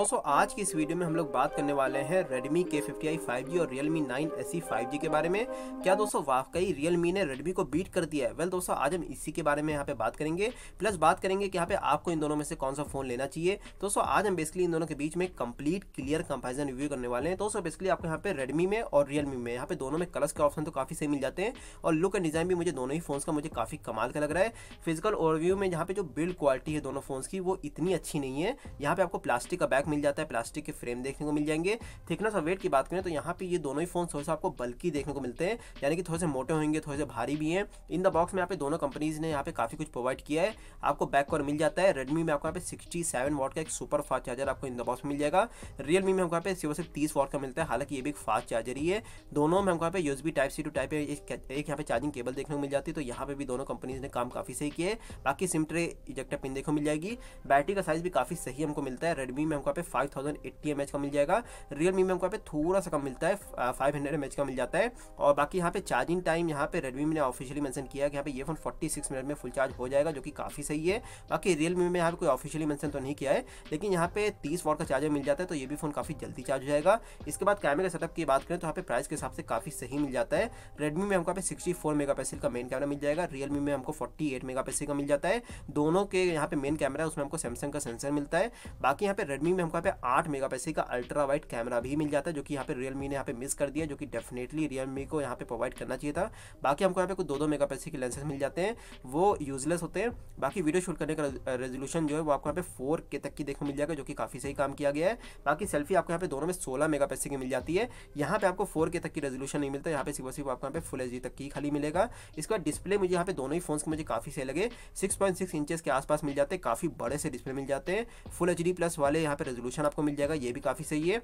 दोस्तों आज की इस वीडियो में हम लोग बात करने वाले हैं Redmi K50i 5G और Realme SE 5G के बारे में क्या दोस्तों वाकई Realme ने Redmi को बीट कर दिया है वेल दोस्तों आज हम इसी के बारे में यहाँ पे बात करेंगे प्लस बात करेंगे कि यहाँ पे आपको इन दोनों में से कौन सा फोन लेना चाहिए दोस्तों आज हम बेसिकली इन दोनों के बीच में कंप्लीट क्लियर कंपेरिजन रिव्यू करने वाले हैं दोस्तों बेसिकली आपको यहाँ पे रेडमी में और रियलमी में यहाँ पे दोनों में कलर्स के ऑप्शन तो काफी सही मिल जाते हैं और लुक एंड डिजाइन भी मुझे दोनों ही फोन का मुझे काफी कमाल का लग रहा है फिजिकल ओवरव्यू में यहाँ पे जो बिल्ड क्वालिटी है दोनों फोन की वो इतनी अच्छी नहीं है यहाँ पे आपको प्लास्टिक का बैक मिल जाता है प्लास्टिक के फ्रेम देखने को मिल जाएंगे थिकनेस और वेट की बात करें तो यहाँ पे ये दोनों ही फोन थोड़े से आपको बल्कि देखने को मिलते हैं यानी कि थोड़े से मोटे होंगे थोड़े से भारी भी हैं इन द बॉक्स में यहाँ पे दोनों कंपनीज ने यहाँ पे काफ़ी कुछ प्रोवाइड किया है आपको बैक कवर मिल जाता है रेडमी में आपको यहाँ पे सिक्सटी सेवन का एक सुपर फास्ट चार्जर आपको इन द बॉक्स मिल जाएगा रियलमी में हमको यहाँ पे सिर्फ सिर्फ तीस वॉट का मिलता है हालांकि ये भी एक फास्ट चार्जर ही है दोनों में हमको यहाँ पे USB type C to type एक यहाँ पे चार्जिंग केबल देखने को मिल जाती है तो यहाँ पे भी दोनों कंपनीज ने काम काफ़ी सही किया है बाकी सिम ट्रे इजेक्टर पिन देखो मिल जाएगी बैटरी का साइज भी काफ़ी सही हमको मिलता है रेडमी में हमको यहाँ पे 5000 थाउजेंड एट्टी का मिल जाएगा रियल मी में हमको यहाँ पे थोड़ा सा कम मिलता है फाइव हंड्रेड का मिल जाता है और बाकी यहाँ पे चार्जिंग टाइम यहाँ पे रेडमी ने ऑफिशियली मैंशन किया है कि यहाँ पे ये फोन 46 मिनट में फुल चार्ज हो जाएगा जो कि काफ़ी सही है बाकी रियल मी में यहाँ पे कोई ऑफिशियली मैंशन तो नहीं किया है लेकिन यहाँ पे तीस वॉट का चार्जर मिल जाता है तो ये भी फोन काफ़ी जल्दी चार्ज हो जाएगा इसके बाद कैमरे सेटअप की बात करें तो यहाँ पे प्राइस के हिसाब से काफ़ी सही मिल जाता है रेडमी में हमको यहाँ पे सिक्सटी पिक्सल का मेन कैमरा मिल जाएगा रियलमी में हमको फोर्टी पिक्सल का मिल जाता है दोनों के यहाँ पे मेन कैमरा है उसमें हमको सैमसंग का सेंसर मिलता है बाकी यहाँ पे रेडमी में हमको यहाँ पे आठ मेगा का अल्ट्रा वाइड कैमरा भी मिल जाता है जो कि यहाँ पे रियलमी ने यहाँ पे मिस कर दिया जो कि डेफिनेटली रियलमी को यहाँ पे प्रोवाइड करना चाहिए था बाकी हमको यहाँ पे कुछ दो दो मेगा के लेंसेज मिल जाते हैं वो यूजलेस होते हैं बाकी वीडियो शूट करने का रेजोल्यूशन जो है वो आपको यहाँ पे फोर के तक की देखने मिल जाएगा जो कि काफ़ी सही काम किया गया है बाकी सेल्फी आपको यहाँ पे दोनों में सोलह मेगा की मिल जाती है यहाँ पे आपको फोर के तक की रेजोल्यूशन नहीं मिलता यहाँ पे सिर्फ आपको यहाँ पे फुल एच तक की खाली मिलेगा इसके बाद डिस्प्ले मुझे यहाँ पे दोनों ही फोन के मुझे काफ़ी सही लगे सिक्स पॉइंट के आसपास मिल जाते हैं काफ़ी बड़े से डिस्प्ले मिल जाते हैं फुल एच प्लस वाले यहाँ पे रेजोल्यूशन आपको मिल जाएगा ये भी काफ़ी सही है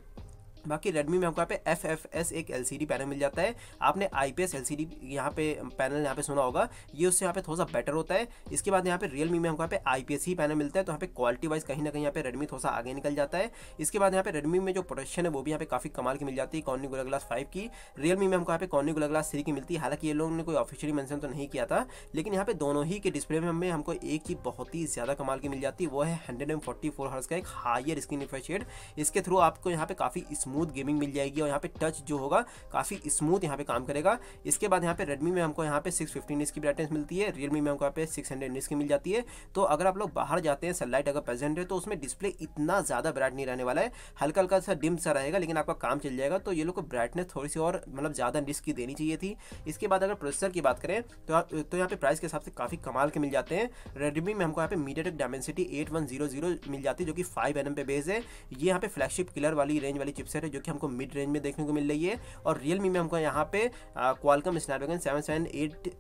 बाकी Redmi में हमको यहाँ पे एफ एफ एस एक एल सी डी पैनल मिल जाता है आपने I P S L C D यहाँ पे पैनल यहाँ पे सुना होगा ये उससे यहाँ पे थोड़ा सा बेटर होता है इसके बाद यहाँ पे Realme में हमको यहाँ पे आई पी एस ही पैनल मिलता है तो यहाँ पे क्वालिटी वाइज कहीं ना कहीं यहाँ पे Redmi थोड़ा सा आगे निकल जाता है इसके बाद यहाँ पे Redmi में जो प्रोडक्शन है वो भी यहाँ पे काफ़ी कमाल की मिल जाती है कॉर्नी गुला ग्लास फाइव की रियलमी में हमको यहाँ पे कॉर्नी गुला ग्लास थ्री की मिलती है हालांकि ये लोगों ने कोई ऑफिशियली मैंशन तो नहीं किया था लेकिन यहाँ पे दोनों ही के डिस्प्ले में हमें हमको एक चीज़ बहुत ही ज़्यादा कमाल की मिल जाती है वो है hundred and forty four hers का एक हायर स्क्रीन रिफ्रेश इसके थ्रू आपको यहाँ पे काफ़ी स्मूथ स्मूथ गेमिंग मिल जाएगी और यहाँ पे टच जो होगा काफ़ी स्मूथ यहाँ पे काम करेगा इसके बाद यहाँ पे रेडमी में हमको यहाँ पे सिक्स फिफ्टीन की ब्राइटनेस मिलती है रियलमी में हमको यहाँ पे सिक्स हंड्रेड की मिल जाती है तो अगर आप लोग बाहर जाते हैं सनलाइट अगर प्रेजेंट है तो उसमें डिस्प्ले इतना ज़्यादा ब्राइट नहीं रहने वाला है हल्का हल्का सा डिम सा रहेगा लेकिन आपका काम चल जाएगा तो ये लोग को ब्राइटनेस थोड़ी सी और मतलब ज़्यादा रिस्क की देनी चाहिए थी इसके बाद अगर प्रोसेसर की बात करें तो तो यहाँ पे प्राइस के हिसाब से काफ़ी कमाल के मिल जाते हैं रेडमी में हमको यहाँ पे MediaTek Dimensity eight one zero zero मिल जाती है जो कि फाइव एन पे बेस है ये यहाँ पे फ्लैगशिप किलर वाली रेंज वाली चिपसेट है जो कि हमको मिड रेंज में देखने को मिल रही है और रियलमी में हमको यहाँ पे Qualcomm Snapdragon seven seven eight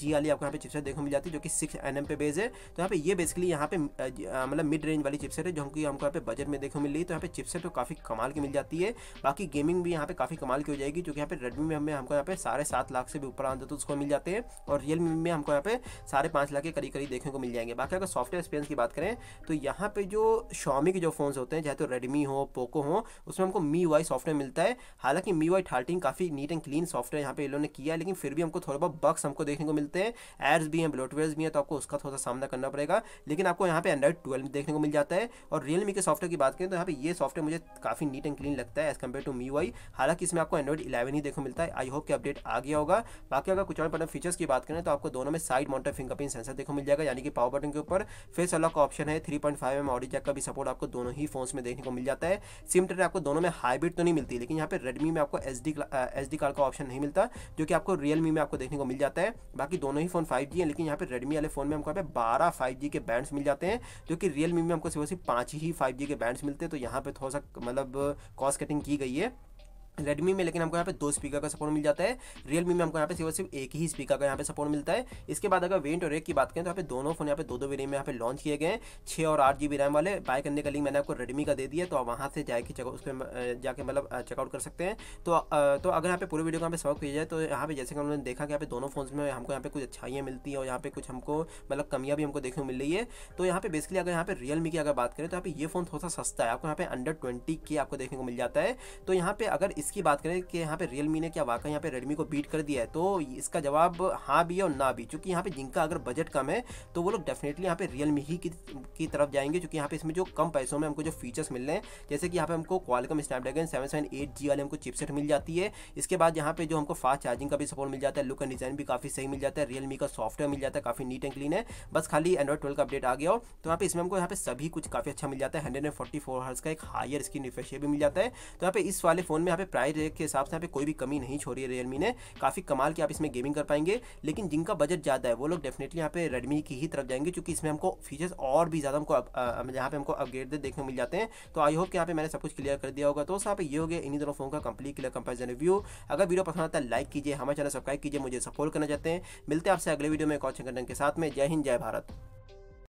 G वाली आपको यहाँ पे चिपसेट देखने को मिल जाती है जो कि सिक्स एन एम पे बेस है तो यहाँ पे ये बेसिकली यहाँ पे मतलब मिड रेंज वाली चिपसेट है जो हमको हमको यहाँ पे बजट में देखने को मिल रही है तो यहाँ पे चिपसेट तो काफ़ी कमाल की मिल जाती है बाकी गेमिंग भी यहाँ पे काफ़ी कमाल की हो जाएगी क्योंकि यहाँ पे रेडमी में हमें हमको यहाँ पे साढ़े सात लाख से भी ऊपर आते तो उसको मिल जाते हैं और रियलमी में हमको यहाँ पे साढ़े पाँच लाख के करीब करीब देखने को मिल जाएंगे बाकी अगर सॉफ्टवेयर एक्सपीरियंस की बात करें तो यहाँ पे जो शॉमी के जो फोन होते हैं चाहे तो रेडमी हो पोको हो उसमें हमको मी वाई सॉफ्टवेयर मिलता है हालांकि मी वाई थर्टीन काफ़ी नीट एंड क्लीन सॉफ्टवेयर यहाँ पे इन्होंने किया है लेकिन फिर भी हमको थोड़ा बहुत बक्स हमको देखने को मिलते हैं एड्स भी हैं ब्लोटवेयर भी हैं तो आपको उसका थोड़ा सामना करना पड़ेगा लेकिन आपको यहाँ पे एंड्रॉइड ट्वेल्व देखने को मिल जाता है और रियलमी के सॉफ्टवेयर की बात करें तो यहाँ पर ये सॉफ्टवेयर मुझे काफ़ी नीट एंड क्लीन लगता है एज कम्पेयर टू मी हालांकि इसमें आपको एंड्रॉइड इलेवन ही देखने को मिलता है आई होप कि अपडेट आ गया होगा बाकी अगर कुछ और पर्टन फीचर्स की बात करें तो आपको दोनों में साइड माउंटर फिंगरप्रिंट सेंसर देखो मिल जाएगा यानी कि पावर बटन के ऊपर फेस अलॉक ऑप्शन है three point five M audio jack का भी सपोर्ट आपको दोनों ही फोन में देखने को मिल जाता है सिम ट्रेट आपको दोनों में हाई हाईब्रिड तो नहीं मिलती लेकिन यहाँ पे रेडमी में आपको S D S D card का ऑप्शन नहीं मिलता जो कि आपको रियलमी में आपको देखने को मिल जाता है बाकी दोनों ही फोन फाइव है लेकिन यहाँ पे रेडमी वाले फोन में हमको बारह फाइव के बैंड्स मिल जाते हैं जो कि रियलमी में हमको सिर्फ सिर्फ पाँच ही फाइव के बैंड्स मिलते हैं तो यहाँ पे थोड़ा सा मतलब कॉस्ट कटिंग की गई है रेडमी में लेकिन हमको यहाँ पे दो स्पीकर का सपोर्ट मिल जाता है रियलमी में हमको यहाँ पे सिर्फ सिर्फ एक ही स्पीकर का यहाँ पे सपोर्ट मिलता है इसके बाद अगर वेंट और एक की बात करें तो यहाँ पे दोनों फोन यहाँ पे दो दो वेरियम में यहाँ पे लॉन्च किए गए हैं छः और आठ जी रैम वाले बाय करने का लिंक मैंने आपको रेडमी का दे दिया तो आप वहाँ से जाके उस पर जाके मतलब चेकआउट कर सकते हैं तो तो अगर यहाँ पे पूरे वीडियो का यहाँ पे सॉल्व किया जाए तो यहाँ पे जैसे कि हमने देखा कि यहाँ पे दोनों फोन में हमको यहाँ पे कुछ अच्छाइयाँ मिलती हैं और यहाँ पे कुछ हमको मतलब कमियाँ भी हमको देखने को मिल रही है तो यहाँ पे बेसिकली अगर यहाँ पे रियलमी की अगर बात करें तो यहाँ पे ये फोन थोड़ा सा सस्ता है आपको यहाँ पे अंडर ट्वेंटी के आपको देखने को मिल जाता है तो यहाँ पे अगर इसकी बात करें कि यहाँ पे रियलमी ने क्या वाकई यहाँ पे रेडमी को बीट कर दिया है तो इसका जवाब हाँ भी है और ना भी चूंकि यहाँ पे जिनका अगर बजट कम है तो वो लोग डेफिनेटली यहाँ पे रियलमी ही की, की तरफ जाएंगे क्योंकि यहाँ पे इसमें जो कम पैसों में हमको जो फीचर्स मिल रहे हैं जैसे कि यहाँ पे हमको Qualcomm Snapdragon seven seven eight G वाले हमको चिपसेट मिल जाती है इसके बाद यहाँ पे जो हमको फास्ट चार्जिंग का भी सपोर्ट मिल जाता है लुक एंड डिज़ाइन भी काफ़ी सही मिल जाता है रियलमी का सॉफ्टवेयर मिल जाता है काफ़ी नीट एंड क्लीन है बस खाली एंड्रॉइड ट्वेल्व का अपडेट आ गया हो तो यहाँ पे इसमें हमको यहाँ पे सभी कुछ काफ़ी अच्छा मिल जाता है hundred and forty four hers का एक हायर स्क्रीन रिफ्रेश भी मिल जाता है तो यहाँ पे इस वाले फोन में यहाँ पे प्राइस रेट के हिसाब से यहाँ पे कोई भी कमी नहीं छोड़ी है रियलमी ने काफ़ी कमाल की आप इसमें गेमिंग कर पाएंगे लेकिन जिनका बजट ज़्यादा है वो लोग डेफिनेटली यहाँ पे रेडमी की ही तरफ जाएंगे क्योंकि इसमें हमको फीचर्स और भी ज़्यादा हमको यहाँ पे हमको अपग्रेड देखने को मिल जाते हैं तो आई होप कि यहाँ पे मैंने सब कुछ क्लियर कर दिया होगा तो यहाँ पे ये हो गया इन्हीं दोनों फोन का कंप्लीट क्लियर कंपेरिजन रिव्यू अगर वीडियो पसंद आता है लाइक कीजिए हमारे चैनल सब्सक्राइब कीजिए मुझे सपोर्ट करना चाहते हैं मिलते हैं आपसे अगले वीडियो में कौशन और के साथ में जय हिंद जय भारत